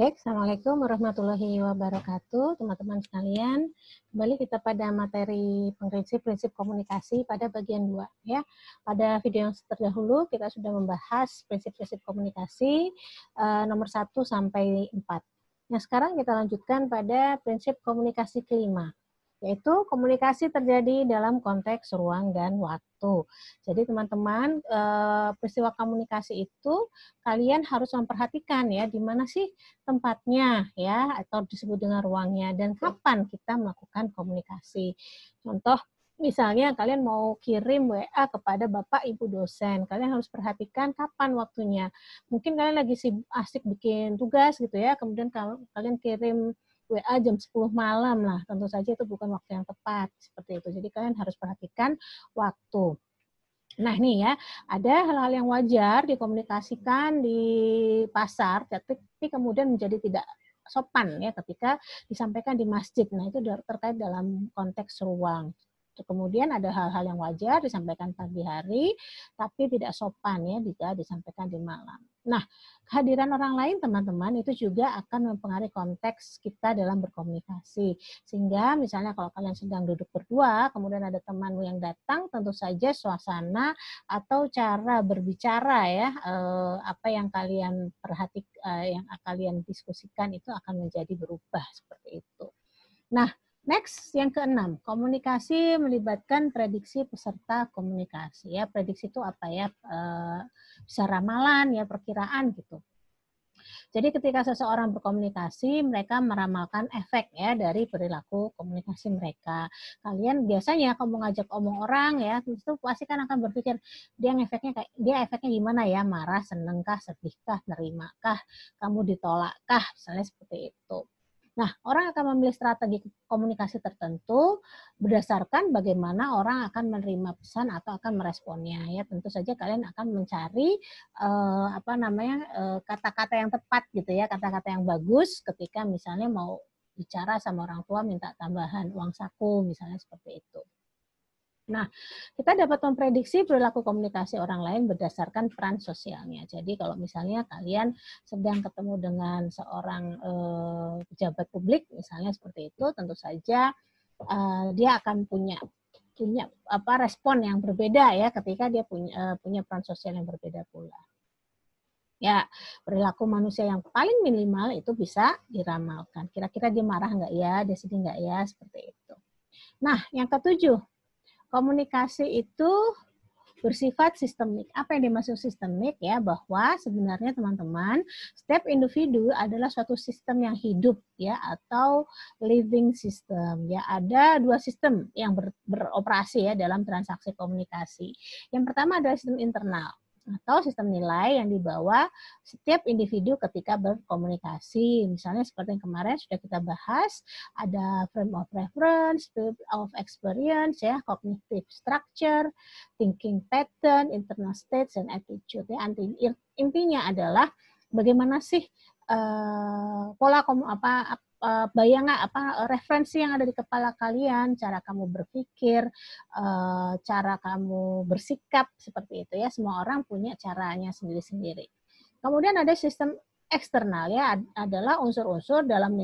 Baik, Assalamualaikum warahmatullahi wabarakatuh, teman-teman sekalian. Kembali kita pada materi prinsip-prinsip komunikasi pada bagian 2. Ya. Pada video yang terdahulu, kita sudah membahas prinsip-prinsip komunikasi eh, nomor 1 sampai 4. Nah, sekarang kita lanjutkan pada prinsip komunikasi kelima yaitu komunikasi terjadi dalam konteks ruang dan waktu. Jadi teman-teman eh, peristiwa komunikasi itu kalian harus memperhatikan ya di mana sih tempatnya ya atau disebut dengan ruangnya dan kapan kita melakukan komunikasi. Contoh misalnya kalian mau kirim WA kepada Bapak Ibu dosen, kalian harus perhatikan kapan waktunya. Mungkin kalian lagi asik bikin tugas gitu ya, kemudian kalian kirim WA jam 10 malam lah tentu saja itu bukan waktu yang tepat seperti itu jadi kalian harus perhatikan waktu Nah ini ya, ada hal-hal yang wajar dikomunikasikan di pasar, tapi kemudian menjadi tidak sopan ya ketika disampaikan di masjid. Nah itu terkait dalam konteks ruang kemudian ada hal-hal yang wajar disampaikan pagi hari tapi tidak sopan ya jika disampaikan di malam Nah, kehadiran orang lain teman-teman itu juga akan mempengaruhi konteks kita dalam berkomunikasi. Sehingga misalnya kalau kalian sedang duduk berdua, kemudian ada temanmu yang datang, tentu saja suasana atau cara berbicara ya, eh, apa yang kalian perhatikan, eh, yang kalian diskusikan itu akan menjadi berubah seperti itu. Nah, Next, yang keenam, komunikasi melibatkan prediksi peserta komunikasi. Ya, prediksi itu apa ya? E, bisa ramalan, ya perkiraan gitu. Jadi ketika seseorang berkomunikasi, mereka meramalkan efek ya dari perilaku komunikasi mereka. Kalian biasanya kalau mau ngajak omong orang ya, itu pasti kan akan berpikir dia efeknya kayak dia efeknya gimana ya? Marah, senengkah, sedihkah, nerimakah, kamu ditolakkah, misalnya seperti itu. Nah, orang akan memilih strategi komunikasi tertentu berdasarkan bagaimana orang akan menerima pesan atau akan meresponnya. Ya, tentu saja kalian akan mencari uh, apa namanya eh, kata-kata uh, yang tepat gitu ya, kata-kata yang bagus ketika misalnya mau bicara sama orang tua minta tambahan uang saku misalnya seperti itu. Nah, kita dapat memprediksi perilaku komunikasi orang lain berdasarkan peran sosialnya. Jadi kalau misalnya kalian sedang ketemu dengan seorang eh, pejabat publik, misalnya seperti itu, tentu saja eh, dia akan punya punya apa respon yang berbeda ya ketika dia punya eh, punya peran sosial yang berbeda pula. Ya, perilaku manusia yang paling minimal itu bisa diramalkan. Kira-kira dia marah nggak ya, dia sedih nggak ya, seperti itu. Nah, yang ketujuh, komunikasi itu bersifat sistemik. Apa yang dimaksud sistemik ya bahwa sebenarnya teman-teman setiap individu adalah suatu sistem yang hidup ya atau living system ya ada dua sistem yang ber, beroperasi ya dalam transaksi komunikasi. Yang pertama adalah sistem internal atau sistem nilai yang dibawa setiap individu ketika berkomunikasi. Misalnya seperti yang kemarin sudah kita bahas, ada frame of reference, field of experience, ya, cognitive structure, thinking pattern, internal states, and attitude. Ya. Intinya adalah bagaimana sih Eh, pola kom apa uh, eh, bayangan apa referensi yang ada di kepala kalian, cara kamu berpikir, uh, cara kamu bersikap seperti itu ya. Semua orang punya caranya sendiri-sendiri. Kemudian ada sistem eksternal ya ad adalah unsur-unsur dalam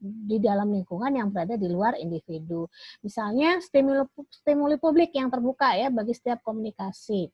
di dalam lingkungan yang berada di luar individu. Misalnya stimuli stimuli publik yang terbuka ya bagi setiap komunikasi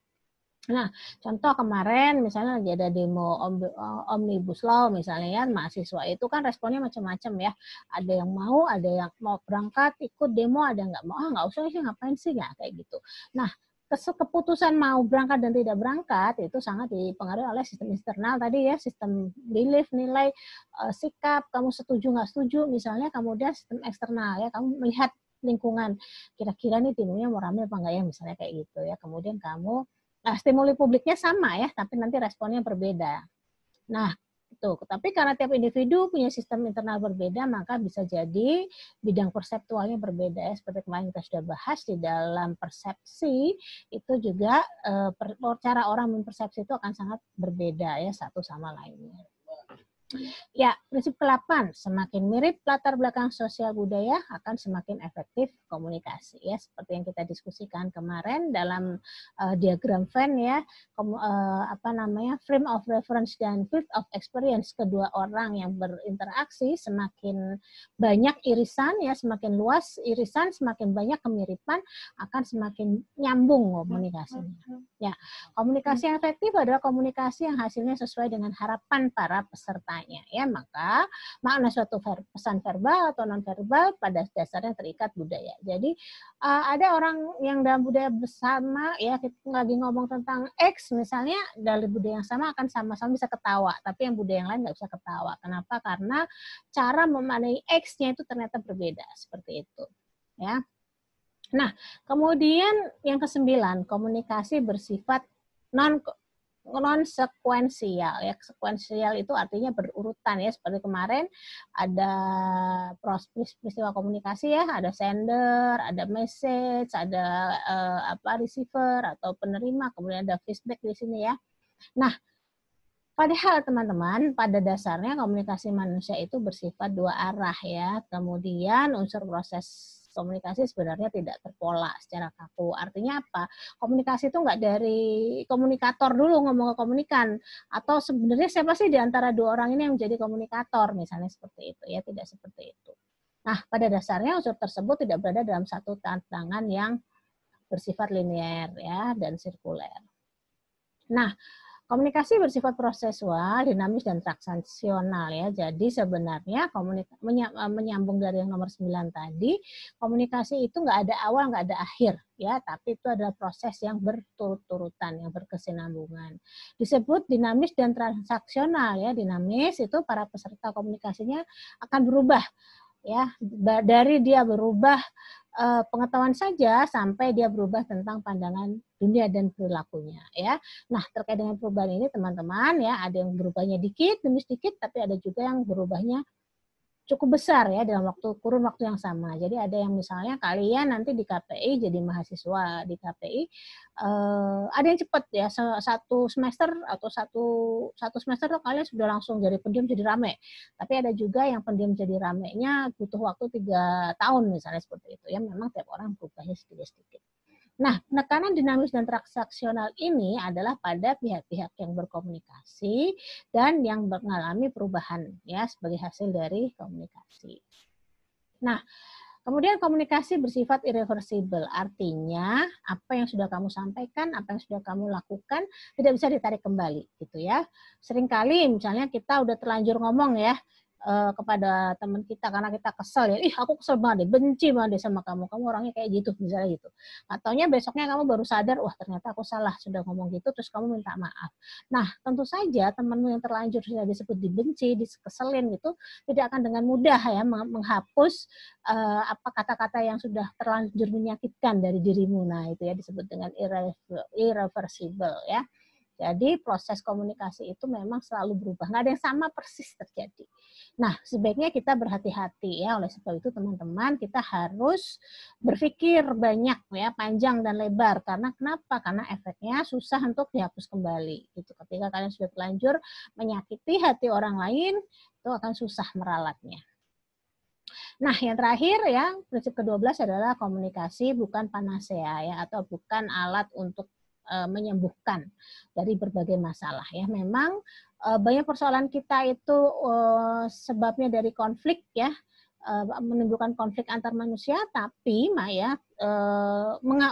Nah, contoh kemarin misalnya lagi ada demo eh, omnibus law misalnya ya, mahasiswa itu kan responnya macam-macam ya. Ada yang mau, ada yang mau berangkat ikut demo, ada yang nggak mau, ah nggak usah sih ngapain sih ya kayak gitu. Nah, keputusan mau berangkat dan tidak berangkat itu sangat dipengaruhi oleh sistem internal tadi ya sistem belief nilai eh, sikap kamu setuju nggak setuju misalnya kemudian sistem eksternal ya kamu melihat lingkungan kira-kira nih timunya mau rame apa enggak ya misalnya kayak gitu ya kemudian kamu Nah, stimuli publiknya sama ya, tapi nanti responnya berbeda. Nah, itu. Tapi karena tiap individu punya sistem internal berbeda, maka bisa jadi bidang perseptualnya berbeda. Ya. Seperti kemarin kita sudah bahas di dalam persepsi itu juga e, cara orang mempersepsi itu akan sangat berbeda ya satu sama lainnya. Ya, prinsip ke-8, semakin mirip latar belakang sosial budaya akan semakin efektif komunikasi ya, seperti yang kita diskusikan kemarin dalam uh, diagram Venn ya, kom, uh, eh, apa namanya? frame of reference dan field of experience kedua orang yang berinteraksi semakin banyak irisan ya, semakin luas irisan, semakin banyak kemiripan akan semakin nyambung komunikasinya. Ya, komunikasi yang efektif adalah komunikasi yang hasilnya sesuai dengan harapan para peserta maknanya ya maka makna suatu ver, pesan verbal atau non verbal pada dasarnya terikat budaya jadi uh, ada orang yang dalam budaya bersama ya kita lagi ngomong tentang X misalnya dari budaya yang sama akan sama-sama bisa ketawa tapi yang budaya yang lain nggak bisa ketawa kenapa karena cara memanai X-nya itu ternyata berbeda seperti itu ya Nah, kemudian yang kesembilan, komunikasi bersifat non non sekuensial ya sekuensial itu artinya berurutan ya seperti kemarin ada proses peristiwa komunikasi ya ada sender ada message ada uh, apa receiver atau penerima kemudian ada feedback di sini ya nah Padahal teman-teman, pada dasarnya komunikasi manusia itu bersifat dua arah ya. Kemudian unsur proses komunikasi sebenarnya tidak terpola secara kaku. Artinya apa? Komunikasi itu nggak dari komunikator dulu ngomong ke komunikan, atau sebenarnya siapa sih di antara dua orang ini yang menjadi komunikator, misalnya seperti itu ya, tidak seperti itu. Nah, pada dasarnya unsur tersebut tidak berada dalam satu tantangan yang bersifat linier ya dan sirkuler. Nah, Komunikasi bersifat prosesual, dinamis, dan transaksional ya. Jadi sebenarnya eh, menyambung dari yang nomor 9 tadi, komunikasi itu nggak ada awal, nggak ada akhir ya, tapi itu adalah proses yang berturut-turutan, yang berkesinambungan. Disebut dinamis dan transaksional ya. Dinamis itu para peserta komunikasinya akan berubah ya dari dia berubah uh, pengetahuan saja sampai dia berubah tentang pandangan dunia dan perilakunya ya. Nah, terkait dengan perubahan ini teman-teman ya, ada yang berubahnya dikit demi sedikit tapi ada juga yang berubahnya cukup besar ya dalam waktu kurun waktu yang sama. Jadi ada yang misalnya kalian nanti di KPI jadi mahasiswa di KPI eh, ada yang cepat ya satu semester atau satu satu semester tuh kalian sudah langsung jadi pendiam jadi rame. Tapi ada juga yang pendiam jadi ramenya butuh waktu tiga tahun misalnya seperti itu ya memang tiap orang berubahnya sedikit-sedikit. Nah, penekanan dinamis dan transaksional ini adalah pada pihak-pihak yang berkomunikasi dan yang mengalami perubahan ya sebagai hasil dari komunikasi. Nah, kemudian komunikasi bersifat irreversible, artinya apa yang sudah kamu sampaikan, apa yang sudah kamu lakukan tidak bisa ditarik kembali gitu ya. Seringkali misalnya kita udah terlanjur ngomong ya, uh, kepada teman kita karena kita kesel ya, ih aku kesel banget deh, benci banget deh sama kamu, kamu orangnya kayak gitu misalnya gitu. Ataunya besoknya kamu baru sadar, wah ternyata aku salah sudah ngomong gitu, terus kamu minta maaf. Nah tentu saja temanmu yang terlanjur sudah disebut dibenci, dikeselin gitu, tidak akan dengan mudah ya menghapus uh, apa kata-kata yang sudah terlanjur menyakitkan dari dirimu. Nah itu ya disebut dengan irreversible ya. Jadi proses komunikasi itu memang selalu berubah, nggak ada yang sama persis terjadi. Nah, sebaiknya kita berhati-hati ya. Oleh sebab itu teman-teman kita harus berpikir banyak ya, panjang dan lebar. Karena kenapa? Karena efeknya susah untuk dihapus kembali. Gitu. Ketika kalian sudah terlanjur menyakiti hati orang lain, itu akan susah meralatnya. Nah, yang terakhir yang prinsip ke-12 adalah komunikasi bukan panasea ya atau bukan alat untuk Eh, menyembuhkan dari berbagai masalah ya. Memang eh, banyak persoalan kita itu eh, sebabnya dari konflik ya menimbulkan konflik antar manusia, tapi Maya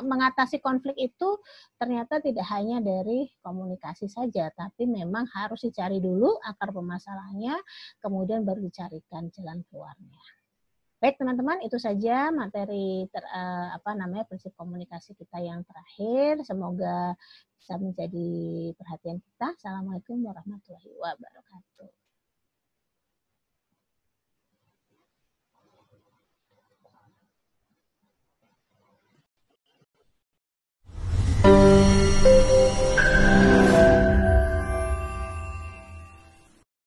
mengatasi konflik itu ternyata tidak hanya dari komunikasi saja, tapi memang harus dicari dulu akar permasalahannya, kemudian baru dicarikan jalan keluarnya. Baik teman-teman, itu saja materi ter, eh, apa namanya prinsip komunikasi kita yang terakhir. Semoga bisa menjadi perhatian kita. Assalamualaikum warahmatullahi wabarakatuh.